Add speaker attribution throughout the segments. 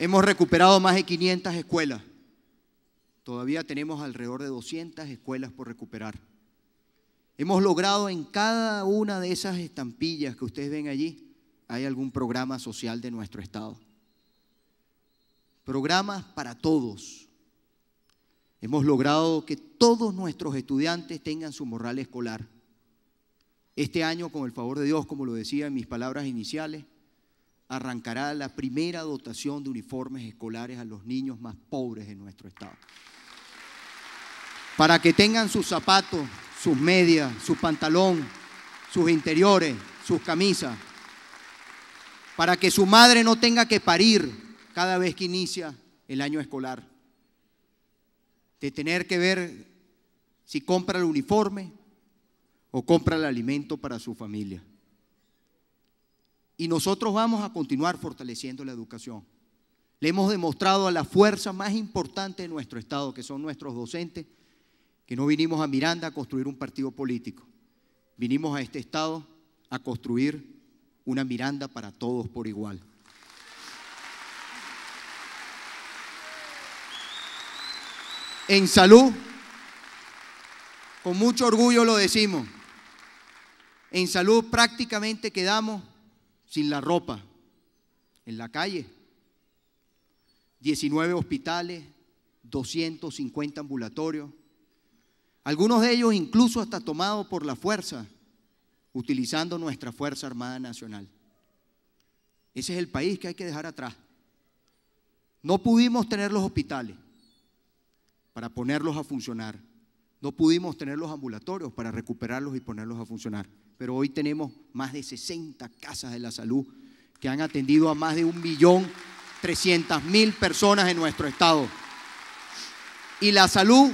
Speaker 1: Hemos recuperado más de 500 escuelas. Todavía tenemos alrededor de 200 escuelas por recuperar. Hemos logrado en cada una de esas estampillas que ustedes ven allí, hay algún programa social de nuestro Estado. Programas para todos. Hemos logrado que todos nuestros estudiantes tengan su moral escolar. Este año, con el favor de Dios, como lo decía en mis palabras iniciales, arrancará la primera dotación de uniformes escolares a los niños más pobres de nuestro estado. Para que tengan sus zapatos, sus medias, su pantalón, sus interiores, sus camisas. Para que su madre no tenga que parir cada vez que inicia el año escolar. De tener que ver si compra el uniforme o compra el alimento para su familia. Y nosotros vamos a continuar fortaleciendo la educación. Le hemos demostrado a la fuerza más importante de nuestro Estado, que son nuestros docentes, que no vinimos a Miranda a construir un partido político. Vinimos a este Estado a construir una Miranda para todos por igual. en salud, con mucho orgullo lo decimos, en salud prácticamente quedamos sin la ropa, en la calle. 19 hospitales, 250 ambulatorios, algunos de ellos incluso hasta tomados por la fuerza, utilizando nuestra Fuerza Armada Nacional. Ese es el país que hay que dejar atrás. No pudimos tener los hospitales para ponerlos a funcionar no pudimos tener los ambulatorios para recuperarlos y ponerlos a funcionar, pero hoy tenemos más de 60 casas de la salud que han atendido a más de un millón mil personas en nuestro estado. Y la salud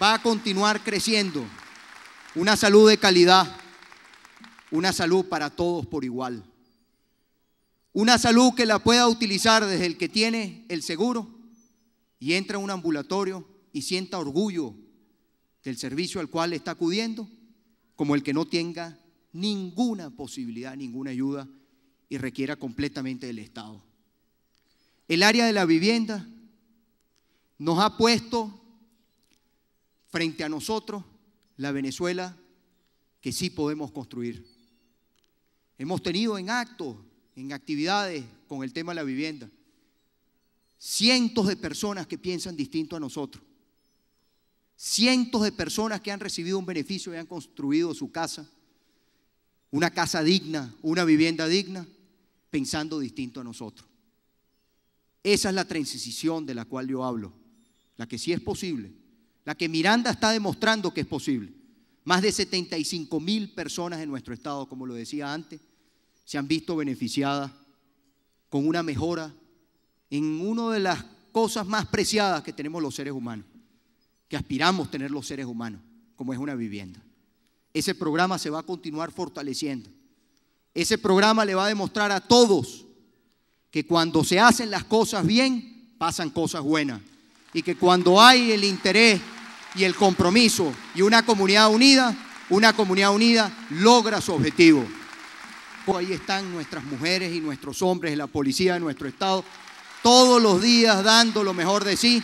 Speaker 1: va a continuar creciendo. Una salud de calidad, una salud para todos por igual. Una salud que la pueda utilizar desde el que tiene el seguro y entra a un ambulatorio y sienta orgullo del servicio al cual está acudiendo como el que no tenga ninguna posibilidad, ninguna ayuda y requiera completamente del Estado. El área de la vivienda nos ha puesto frente a nosotros la Venezuela que sí podemos construir. Hemos tenido en actos, en actividades con el tema de la vivienda, cientos de personas que piensan distinto a nosotros cientos de personas que han recibido un beneficio y han construido su casa, una casa digna, una vivienda digna, pensando distinto a nosotros. Esa es la transición de la cual yo hablo, la que sí es posible, la que Miranda está demostrando que es posible. Más de 75 mil personas en nuestro estado, como lo decía antes, se han visto beneficiadas con una mejora en una de las cosas más preciadas que tenemos los seres humanos, que aspiramos tener los seres humanos, como es una vivienda. Ese programa se va a continuar fortaleciendo. Ese programa le va a demostrar a todos que cuando se hacen las cosas bien, pasan cosas buenas. Y que cuando hay el interés y el compromiso y una comunidad unida, una comunidad unida logra su objetivo. Ahí están nuestras mujeres y nuestros hombres, la policía de nuestro Estado, todos los días dando lo mejor de sí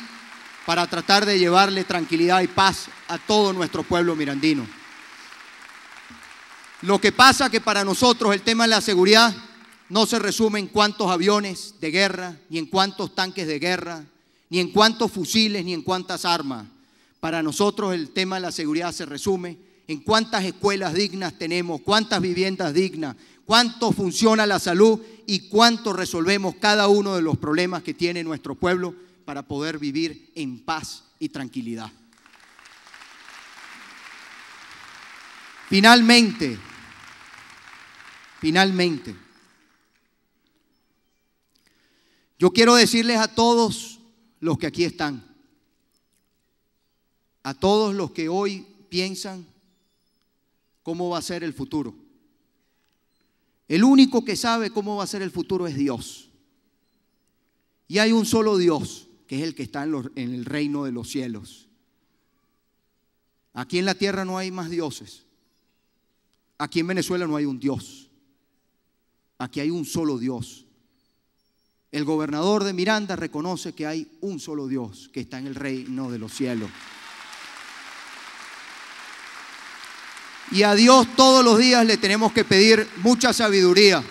Speaker 1: para tratar de llevarle tranquilidad y paz a todo nuestro pueblo mirandino. Lo que pasa que para nosotros el tema de la seguridad no se resume en cuántos aviones de guerra, ni en cuántos tanques de guerra, ni en cuántos fusiles, ni en cuántas armas. Para nosotros el tema de la seguridad se resume en cuántas escuelas dignas tenemos, cuántas viviendas dignas, cuánto funciona la salud y cuánto resolvemos cada uno de los problemas que tiene nuestro pueblo para poder vivir en paz y tranquilidad. Finalmente, finalmente, yo quiero decirles a todos los que aquí están, a todos los que hoy piensan cómo va a ser el futuro. El único que sabe cómo va a ser el futuro es Dios. Y hay un solo Dios que es el que está en, el reino de los cielos. Aquí en la tierra no hay más dioses. Aquí en Venezuela no hay un Dios. Aquí hay un solo Dios. El gobernador de Miranda reconoce que hay un solo Dios que está en el reino de los cielos. Y a Dios todos los días le tenemos que pedir mucha sabiduría.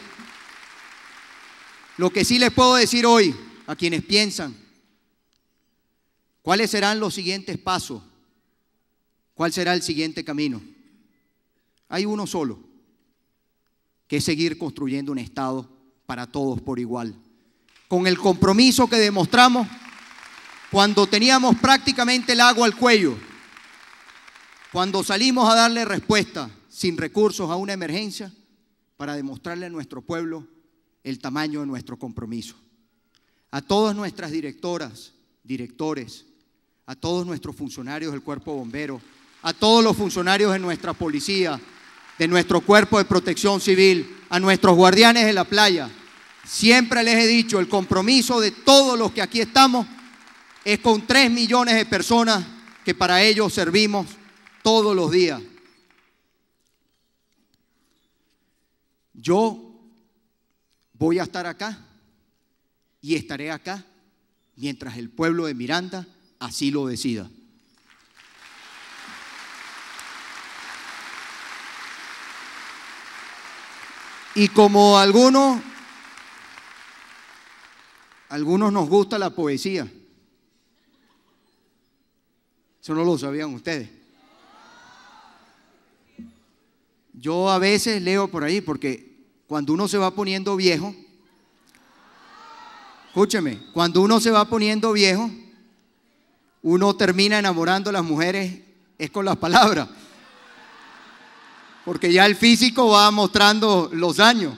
Speaker 1: Lo que sí les puedo decir hoy a quienes piensan ¿Cuáles serán los siguientes pasos? ¿Cuál será el siguiente camino? Hay uno solo, que es seguir construyendo un Estado para todos por igual. Con el compromiso que demostramos cuando teníamos prácticamente el agua al cuello, cuando salimos a darle respuesta sin recursos a una emergencia, para demostrarle a nuestro pueblo el tamaño de nuestro compromiso. A todas nuestras directoras, directores, a todos nuestros funcionarios del cuerpo Bombero, a todos los funcionarios de nuestra policía, de nuestro cuerpo de protección civil, a nuestros guardianes de la playa. Siempre les he dicho, el compromiso de todos los que aquí estamos es con tres millones de personas que para ellos servimos todos los días. Yo voy a estar acá y estaré acá mientras el pueblo de Miranda así lo decida. Y como algunos, algunos nos gusta la poesía. Eso no lo sabían ustedes. Yo a veces leo por ahí porque cuando uno se va poniendo viejo, escúcheme, cuando uno se va poniendo viejo, uno termina enamorando a las mujeres es con las palabras. Porque ya el físico va mostrando los años.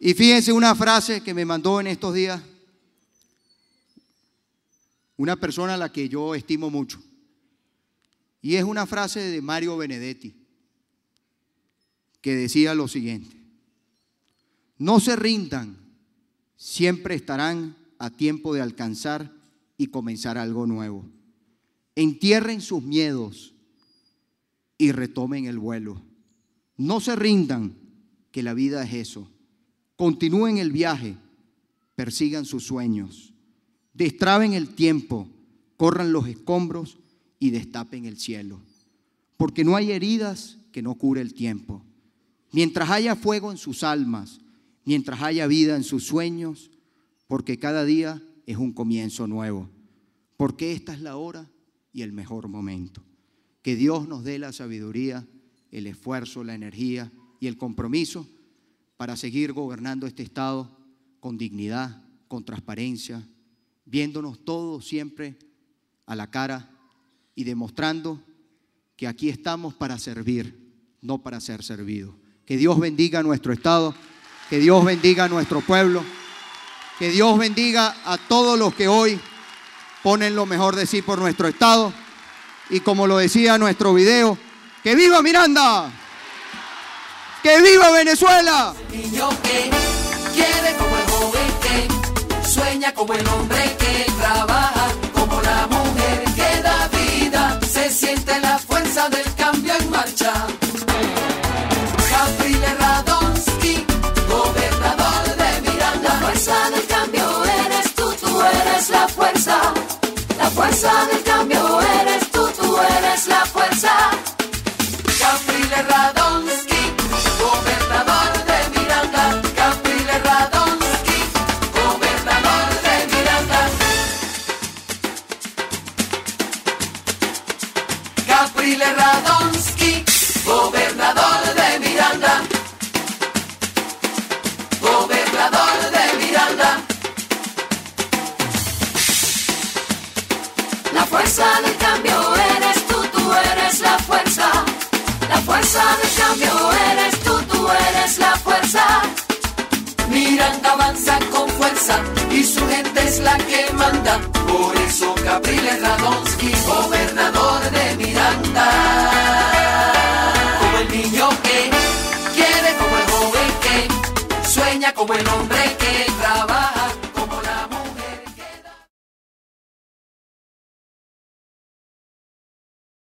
Speaker 1: Y fíjense una frase que me mandó en estos días una persona a la que yo estimo mucho. Y es una frase de Mario Benedetti, que decía lo siguiente, no se rindan, siempre estarán a tiempo de alcanzar comenzar algo nuevo. Entierren sus miedos y retomen el vuelo. No se rindan, que la vida es eso. Continúen el viaje, persigan sus sueños, destraben el tiempo, corran los escombros y destapen el cielo. Porque no hay heridas que no cure el tiempo. Mientras haya fuego en sus almas, mientras haya vida en sus sueños, porque cada día es un comienzo nuevo. Porque esta es la hora y el mejor momento. Que Dios nos dé la sabiduría, el esfuerzo, la energía y el compromiso para seguir gobernando este Estado con dignidad, con transparencia, viéndonos todos siempre a la cara y demostrando que aquí estamos para servir, no para ser servidos. Que Dios bendiga a nuestro Estado, que Dios bendiga a nuestro pueblo. Que Dios bendiga a todos los que hoy ponen lo mejor de sí por nuestro Estado. Y como lo decía nuestro video, ¡que viva Miranda! ¡Que viva Venezuela! como el sueña como el hombre que trabaja. avanza con fuerza y su gente es la que manda. Por eso Gabriel Radonsky, gobernador de Miranda. Como el niño que quiere, como el joven que sueña, como el hombre que